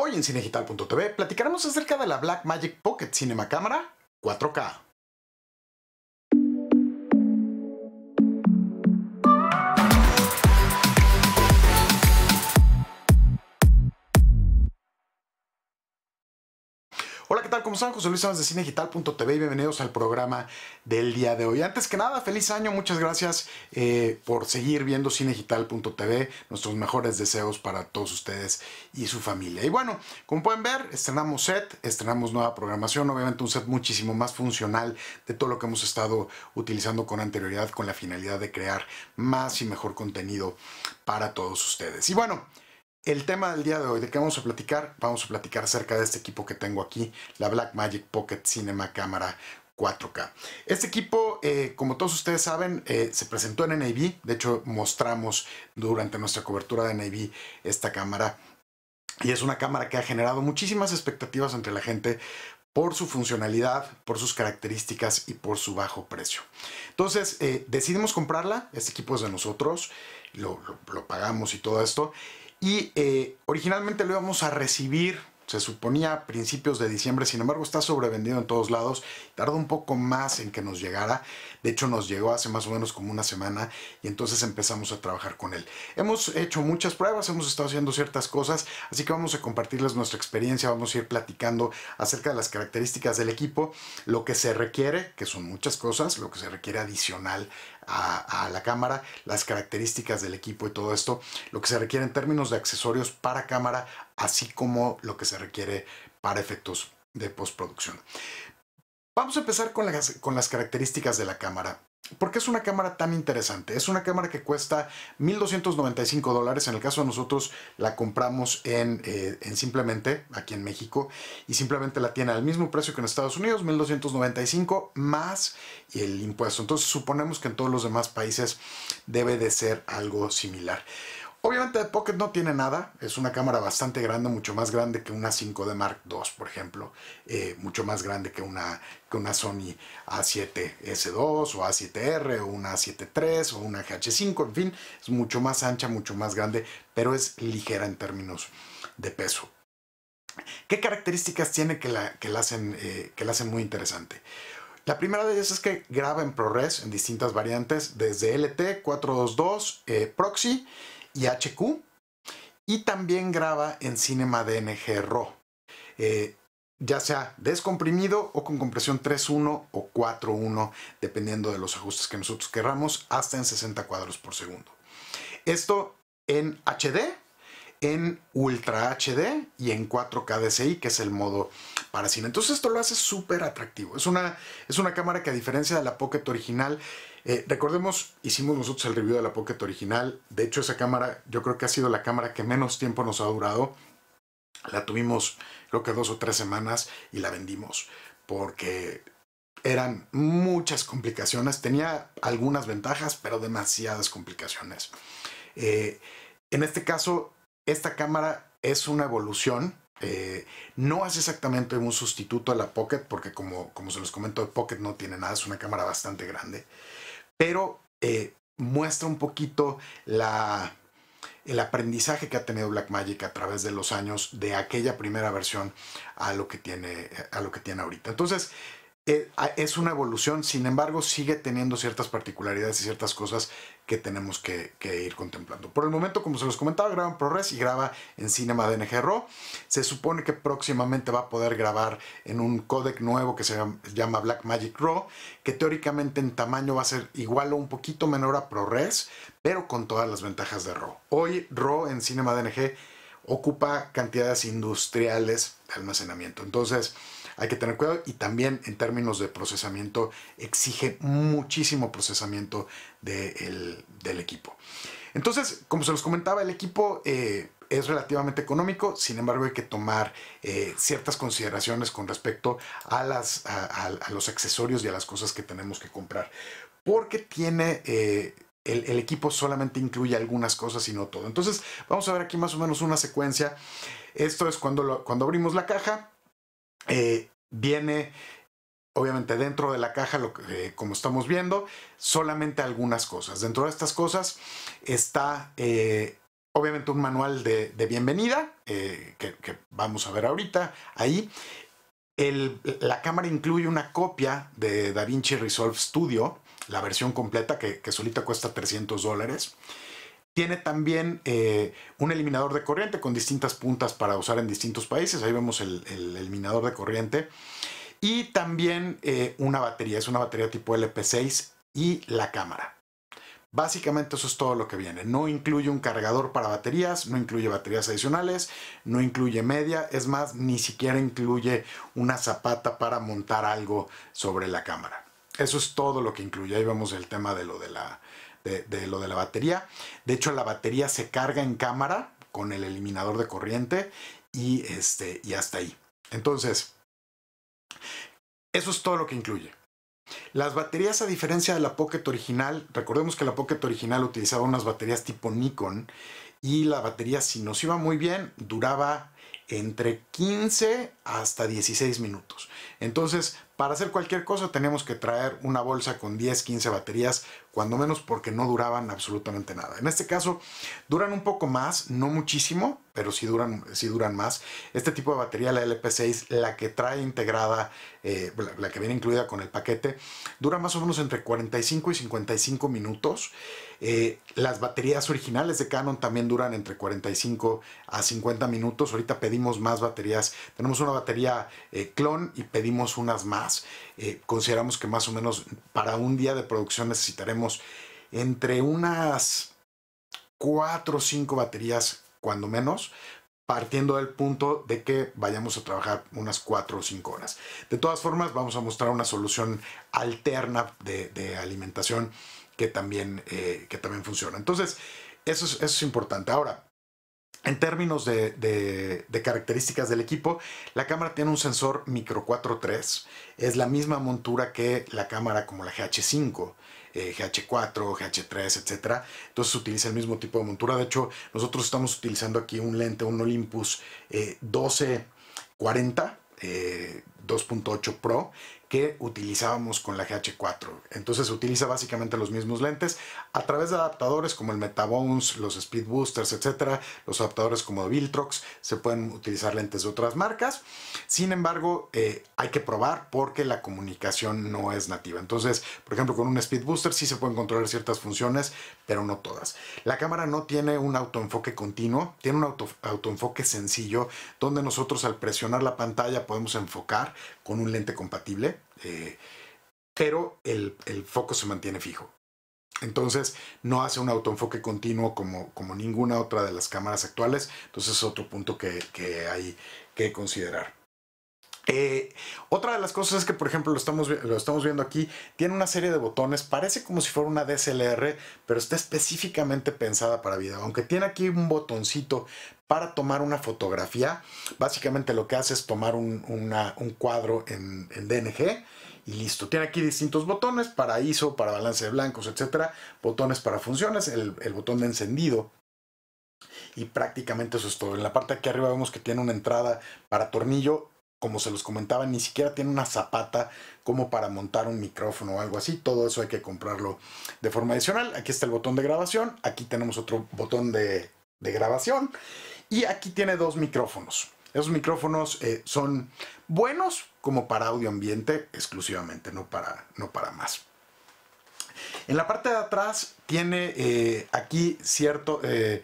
Hoy en cinegital.tv platicaremos acerca de la Blackmagic Pocket Cinema Cámara 4K. Hola, ¿qué tal? ¿Cómo están? José Luis Salas de Cinegital.tv y bienvenidos al programa del día de hoy. Antes que nada, feliz año, muchas gracias eh, por seguir viendo Cinegital.tv. Nuestros mejores deseos para todos ustedes y su familia. Y bueno, como pueden ver, estrenamos set, estrenamos nueva programación, obviamente un set muchísimo más funcional de todo lo que hemos estado utilizando con anterioridad con la finalidad de crear más y mejor contenido para todos ustedes. Y bueno, el tema del día de hoy, ¿de qué vamos a platicar? Vamos a platicar acerca de este equipo que tengo aquí, la Blackmagic Pocket Cinema Cámara 4K. Este equipo, eh, como todos ustedes saben, eh, se presentó en NAB. De hecho, mostramos durante nuestra cobertura de NAB esta cámara. Y es una cámara que ha generado muchísimas expectativas entre la gente por su funcionalidad, por sus características y por su bajo precio. Entonces, eh, decidimos comprarla. Este equipo es de nosotros. lo pagamos y todo esto. Y eh, originalmente lo íbamos a recibir, se suponía a principios de diciembre, sin embargo está sobrevendido en todos lados, tardó un poco más en que nos llegara, de hecho nos llegó hace más o menos como una semana y entonces empezamos a trabajar con él. Hemos hecho muchas pruebas, hemos estado haciendo ciertas cosas, así que vamos a compartirles nuestra experiencia, vamos a ir platicando acerca de las características del equipo, lo que se requiere, que son muchas cosas, lo que se requiere adicional a, la cámara, las características del equipo y todo esto, lo que se requiere en términos de accesorios para cámara, así como lo que se requiere para efectos de postproducción. Vamos a empezar con las características de la cámara. ¿Por qué es una cámara tan interesante? Es una cámara que cuesta 1.295 dólares. En el caso de nosotros la compramos eh, en, Simplemente, aquí en México, y Simplemente la tiene al mismo precio que en Estados Unidos, 1.295 más el impuesto. Entonces suponemos que en todos los demás países debe de ser algo similar. Obviamente Pocket no tiene nada, es una cámara bastante grande, mucho más grande que una 5D Mark II, por ejemplo, eh, mucho más grande que una, que una Sony A7S2 o A7R o una A7 III o una GH5, en fin, es mucho más ancha, mucho más grande, pero es ligera en términos de peso. ¿Qué características tiene que la, que hacen, eh, que la hacen muy interesante? La primera de ellas es que graba en ProRes en distintas variantes, desde LT, 422, eh, Proxy, y HQ. Y también graba en Cinema DNG RAW, eh, ya sea descomprimido o con compresión 3.1 o 4.1, dependiendo de los ajustes que nosotros querramos, hasta en 60 cuadros por segundo. Esto en HD, en Ultra HD y en 4K DCI, que es el modo para cine. Entonces esto lo hace súper atractivo. Es una, es una cámara que a diferencia de la Pocket original, eh, recordemos, hicimos nosotros el review de la Pocket original. De hecho, esa cámara yo creo que ha sido la cámara que menos tiempo nos ha durado. La tuvimos creo que dos o tres semanas y la vendimos porque eran muchas complicaciones. Tenía algunas ventajas, pero demasiadas complicaciones. Eh, en este caso, esta cámara es una evolución. Eh, no es exactamente un sustituto a la Pocket, porque como, como se los comento, Pocket no tiene nada, es una cámara bastante grande, pero eh, muestra un poquito el aprendizaje que ha tenido Blackmagic a través de los años de aquella primera versión a lo que tiene, a lo que tiene ahorita. Entonces, eh, es una evolución, sin embargo, sigue teniendo ciertas particularidades y ciertas cosas que tenemos que, ir contemplando. Por el momento, como se los comentaba, graba en ProRes y graba en Cinema DNG RAW. Se supone que próximamente va a poder grabar en un codec nuevo que se llama Blackmagic RAW, que teóricamente en tamaño va a ser igual o un poquito menor a ProRes, pero con todas las ventajas de RAW. Hoy RAW en Cinema DNG ocupa cantidades industriales de almacenamiento. Entonces hay que tener cuidado y también en términos de procesamiento exige muchísimo procesamiento del equipo. Entonces, como se los comentaba, el equipo eh, es relativamente económico, sin embargo hay que tomar eh, ciertas consideraciones con respecto a, las, a, los accesorios y a las cosas que tenemos que comprar, porque tiene... Eh, el, equipo solamente incluye algunas cosas y no todo. Entonces vamos a ver aquí más o menos una secuencia. Esto es cuando, cuando abrimos la caja. Eh, viene obviamente dentro de la caja, eh, como estamos viendo, solamente algunas cosas. Dentro de estas cosas está eh, obviamente un manual de, bienvenida, que, vamos a ver ahorita ahí. la cámara incluye una copia de DaVinci Resolve Studio, la versión completa que, solita cuesta 300 dólares. Tiene también eh, un eliminador de corriente con distintas puntas para usar en distintos países. Ahí vemos el, eliminador de corriente. Y también eh, una batería, es una batería tipo LP6 y la cámara. Básicamente eso es todo lo que viene. No incluye un cargador para baterías, no incluye baterías adicionales, no incluye media, es más, ni siquiera incluye una zapata para montar algo sobre la cámara. Eso es todo lo que incluye. Ahí vemos el tema de lo de la, de, lo de la batería. De hecho, la batería se carga en cámara con el eliminador de corriente y, este, y hasta ahí. Entonces, eso es todo lo que incluye. Las baterías, a diferencia de la Pocket original, recordemos que la Pocket original utilizaba unas baterías tipo Nikon y la batería, si nos iba muy bien, duraba entre 15 hasta 16 minutos. Entonces, para hacer cualquier cosa tenemos que traer una bolsa con 10, 15 baterías, cuando menos porque no duraban absolutamente nada. En este caso, duran un poco más, no muchísimo, pero sí duran, sí duran más. Este tipo de batería, la LP6, la que trae integrada, eh, la, que viene incluida con el paquete, dura más o menos entre 45 y 55 minutos. Eh, las baterías originales de Canon también duran entre 45 a 50 minutos. Ahorita pedimos más baterías. Tenemos una batería eh, clon y pedimos unas más eh, consideramos que más o menos para un día de producción necesitaremos entre unas 4 o 5 baterías, cuando menos, partiendo del punto de que vayamos a trabajar unas 4 o 5 horas. De todas formas, vamos a mostrar una solución alterna de, alimentación que también, eh, que también funciona. Entonces, eso es, eso es importante. Ahora, en términos de, características del equipo, la cámara tiene un sensor micro 4.3, es la misma montura que la cámara como la GH5, GH4, GH3, etc. Entonces utiliza el mismo tipo de montura. De hecho, nosotros estamos utilizando aquí un lente, un Olympus eh, 1240 2.8 eh, Pro, que utilizábamos con la GH4. Entonces se utiliza básicamente los mismos lentes a través de adaptadores como el Metabones, los Speed Boosters, etcétera, los adaptadores como Viltrox, se pueden utilizar lentes de otras marcas. Sin embargo, eh, hay que probar porque la comunicación no es nativa. Entonces, por ejemplo, con un Speed Booster sí se pueden controlar ciertas funciones, pero no todas. La cámara no tiene un autoenfoque continuo, tiene un autoenfoque sencillo donde nosotros al presionar la pantalla podemos enfocar con un lente compatible. Eh, pero el, foco se mantiene fijo. Entonces no hace un autoenfoque continuo como, ninguna otra de las cámaras actuales. Entonces es otro punto que hay que considerar. Eh, otra de las cosas es que, por ejemplo, lo estamos, viendo aquí, tiene una serie de botones, parece como si fuera una DSLR, pero está específicamente pensada para video. Aunque tiene aquí un botoncito para tomar una fotografía, básicamente lo que hace es tomar un, cuadro en, DNG y listo. Tiene aquí distintos botones para ISO, para balance de blancos, etcétera, botones para funciones, el, el botón de encendido y prácticamente eso es todo. En la parte de aquí arriba vemos que tiene una entrada para tornillo como se los comentaba, ni siquiera tiene una zapata como para montar un micrófono o algo así. Todo eso hay que comprarlo de forma adicional. Aquí está el botón de grabación, aquí tenemos otro botón de, grabación y aquí tiene dos micrófonos. Esos micrófonos eh, son buenos como para audio ambiente exclusivamente, no para, no para más. En la parte de atrás tiene eh, aquí cierto, eh,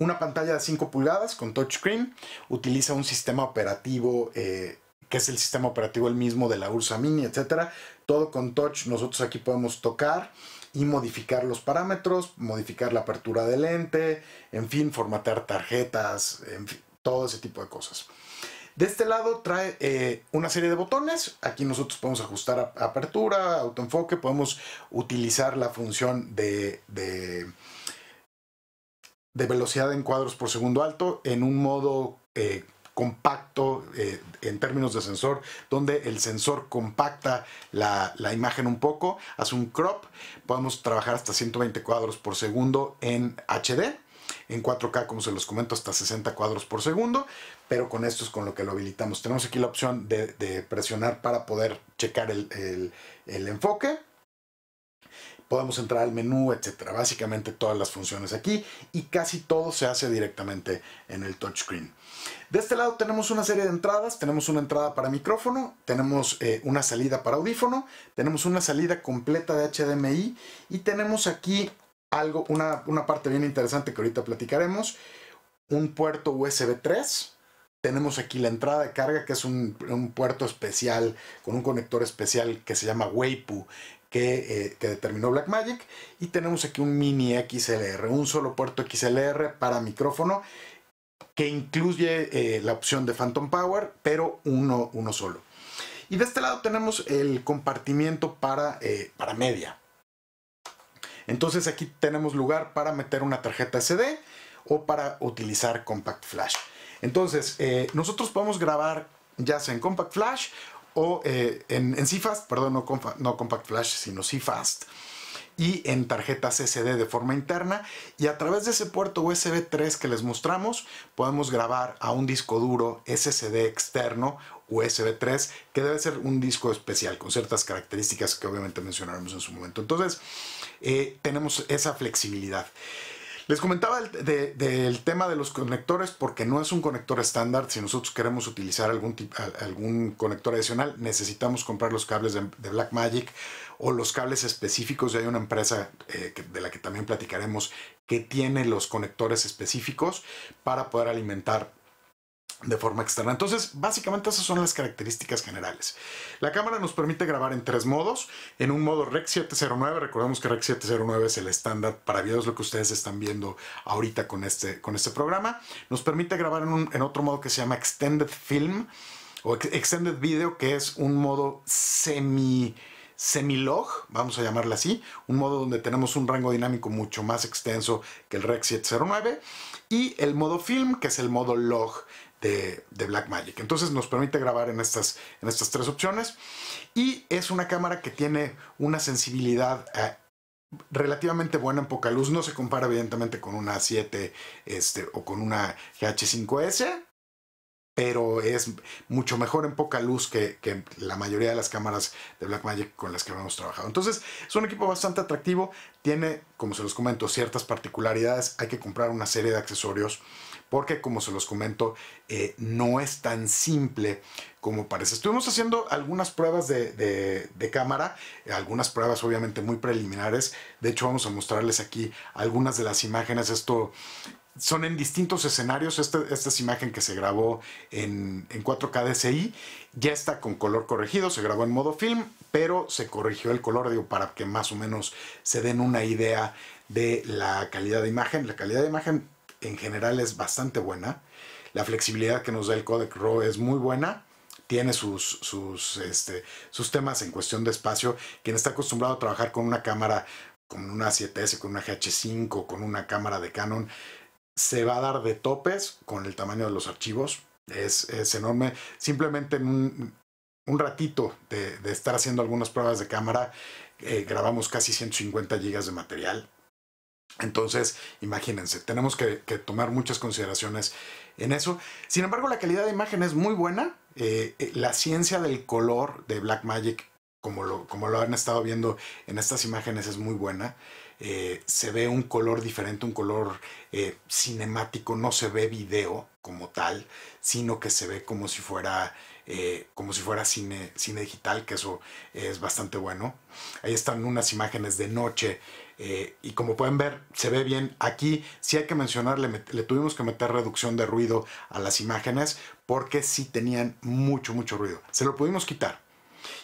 una pantalla de 5 pulgadas con touchscreen, utiliza un sistema operativo eh, que es el sistema operativo el mismo de la Ursa Mini, etcétera. Todo con touch, nosotros aquí podemos tocar y modificar los parámetros, modificar la apertura del lente, en fin, formatear tarjetas, en fin, todo ese tipo de cosas. De este lado trae eh, una serie de botones. Aquí nosotros podemos ajustar apertura, autoenfoque, podemos utilizar la función de de velocidad en cuadros por segundo alto en un modo eh, compacto eh, en términos de sensor, donde el sensor compacta la, imagen un poco, hace un crop, podemos trabajar hasta 120 cuadros por segundo en HD, en 4K como se los comento hasta 60 cuadros por segundo, pero con esto es con lo que lo habilitamos. Tenemos aquí la opción de, presionar para poder checar el enfoque podemos entrar al menú, etcétera. Básicamente todas las funciones aquí y casi todo se hace directamente en el touchscreen. De este lado tenemos una serie de entradas, tenemos una entrada para micrófono, tenemos eh, una salida para audífono, tenemos una salida completa de HDMI y tenemos aquí algo, una, parte bien interesante que ahorita platicaremos, un puerto USB 3, tenemos aquí la entrada de carga, que es un, un, puerto especial, con un conector especial que se llama Weipu, eh, que, determinó Blackmagic. Y tenemos aquí un mini XLR, un solo puerto XLR para micrófono que incluye eh, la opción de Phantom Power, pero uno, uno solo. Y de este lado tenemos el compartimiento para, eh, para media. Entonces aquí tenemos lugar para meter una tarjeta SD o para utilizar Compact Flash. Entonces, nosotros podemos grabar ya sea en Compact Flash o eh, en, en CFast, perdón, no, Compact Flash, sino CFast, y en tarjetas SD de forma interna. Y a través de ese puerto USB 3 que les mostramos, podemos grabar a un disco duro SSD externo USB 3, que debe ser un disco especial con ciertas características que obviamente mencionaremos en su momento. Entonces, eh, tenemos esa flexibilidad. Les comentaba del tema de los conectores porque no es un conector estándar. Si nosotros queremos utilizar algún, algún conector adicional, necesitamos comprar los cables de, Blackmagic o los cables específicos. y hay una empresa eh, de la que también platicaremos que tiene los conectores específicos para poder alimentar de forma externa. Entonces, básicamente esas son las características generales. La cámara nos permite grabar en tres modos. En un modo REC 709, recordemos que REC 709 es el estándar para videos, lo que ustedes están viendo ahorita con este, con este programa. Nos permite grabar en, otro modo que se llama Extended Film o Extended Video, que es un modo semi log vamos a llamarlo así, un modo donde tenemos un rango dinámico mucho más extenso que el REC 709 y el modo film, que es el modo log de, de Blackmagic. Entonces nos permite grabar en estas, en estas tres opciones y es una cámara que tiene una sensibilidad eh, relativamente buena en poca luz. No se compara evidentemente con una 7 este, o con una GH5S, pero es mucho mejor en poca luz que, que, la mayoría de las cámaras de Blackmagic con las que hemos trabajado. Entonces es un equipo bastante atractivo, tiene, como se los comento, ciertas particularidades, hay que comprar una serie de accesorios porque como se los comento, eh, no es tan simple como parece. Estuvimos haciendo algunas pruebas de, cámara, algunas pruebas obviamente muy preliminares. De hecho, vamos a mostrarles aquí algunas de las imágenes. Esto son en distintos escenarios. Este, esta es imagen que se grabó en, en 4K DCI. Ya está con color corregido, se grabó en modo film, pero se corrigió el color, digo, para que más o menos se den una idea de la calidad de imagen. La calidad de imagen en general es bastante buena. La flexibilidad que nos da el codec RAW es muy buena. Tiene sus, sus, este, temas en cuestión de espacio. Quien está acostumbrado a trabajar con una cámara, con una 7S, con una GH5, con una cámara de Canon, se va a dar de topes con el tamaño de los archivos. Es, enorme. Simplemente en un, ratito de, estar haciendo algunas pruebas de cámara, eh, grabamos casi 150 gigas de material. Entonces, imagínense, tenemos que, tomar muchas consideraciones en eso. Sin embargo, la calidad de imagen es muy buena. Eh, eh, la ciencia del color de Blackmagic, como lo, como lo han estado viendo en estas imágenes, es muy buena. Eh, se ve un color diferente, un color cinemático, no se ve video como tal, sino que se ve como si fuera como si fuera cine, cine digital, que eso es bastante bueno. Ahí están unas imágenes de noche eh, y como pueden ver, se ve bien. Aquí si hay que mencionar, le, tuvimos que meter reducción de ruido a las imágenes porque sí tenían mucho, mucho ruido. Se lo pudimos quitar.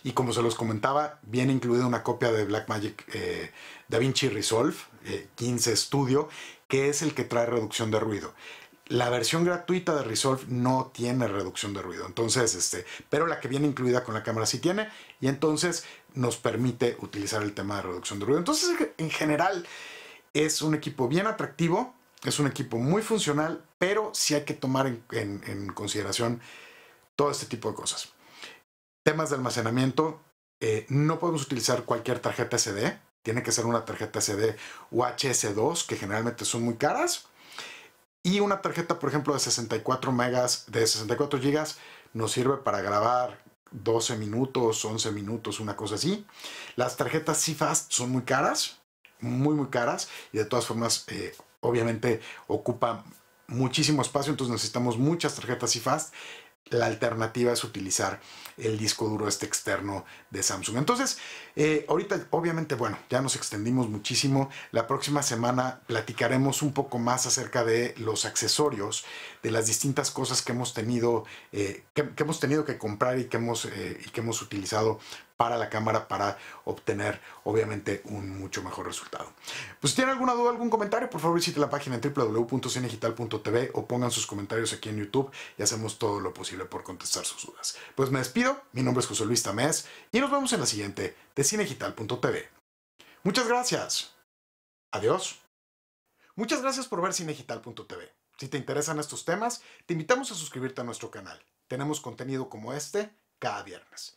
Y como se los comentaba, viene incluida una copia de Blackmagic eh, DaVinci Resolve 15 eh, Studio, que es el que trae reducción de ruido. La versión gratuita de Resolve no tiene reducción de ruido, entonces este, pero la que viene incluida con la cámara sí tiene y entonces nos permite utilizar el tema de reducción de ruido. Entonces, en general, es un equipo bien atractivo, es un equipo muy funcional, pero sí hay que tomar en, consideración todo este tipo de cosas. Temas de almacenamiento, eh, no podemos utilizar cualquier tarjeta SD, tiene que ser una tarjeta SD o HS2, que generalmente son muy caras. Y una tarjeta, por ejemplo, de 64 megas, de 64 gigas, nos sirve para grabar 12 minutos, 11 minutos, una cosa así. Las tarjetas CFAST son muy caras, muy, muy caras, y de todas formas, eh, obviamente, ocupa muchísimo espacio, entonces necesitamos muchas tarjetas CFAST la alternativa es utilizar el disco duro este externo de Samsung. Entonces, eh, ahorita obviamente, bueno, ya nos extendimos muchísimo. La próxima semana platicaremos un poco más acerca de los accesorios, de las distintas cosas que hemos tenido, eh, que, hemos tenido que comprar y que hemos, eh, y que hemos utilizado para la cámara para obtener obviamente un mucho mejor resultado. Pues si tienen alguna duda, algún comentario, por favor visite la página en www.cinegital.tv o pongan sus comentarios aquí en YouTube y hacemos todo lo posible por contestar sus dudas. Pues me despido, mi nombre es José Luis Tamés y nos vemos en la siguiente de cinegital.tv. Muchas gracias. Adiós. Muchas gracias por ver cinegital.tv. Si te interesan estos temas, te invitamos a suscribirte a nuestro canal. Tenemos contenido como este cada viernes.